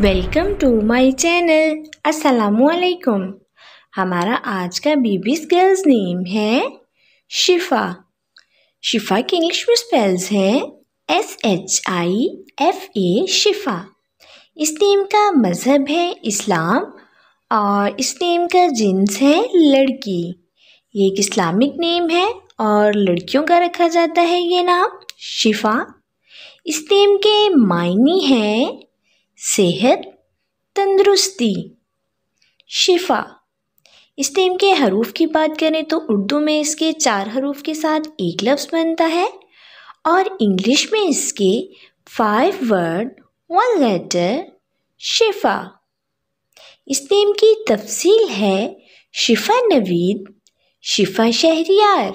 welcome to my channel असलकुम हमारा आज का बीबीज गर्ल्स नेम है शिफा शिफा की इंग्लिश में स्पेल्स हैं S H I F A Shifa is name का मज़हब है इस्लाम और इस नेम का जिन्स है लड़की ये एक इस्लामिक नेम है और लड़कियों का रखा जाता है ये नाम शिफा इस नेम के मायने हैं सेहत तंदुरुस्ती शिफा इस नेम के हरूफ की बात करें तो उर्दू में इसके चार हरूफ के साथ एक लफ्ज़ बनता है और इंग्लिश में इसके फाइव वर्ड वन लेटर शिफा इस नेम की तफसील है शिफा नवीद शिफा शहरियार